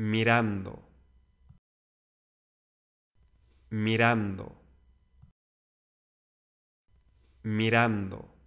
mirando, mirando, mirando.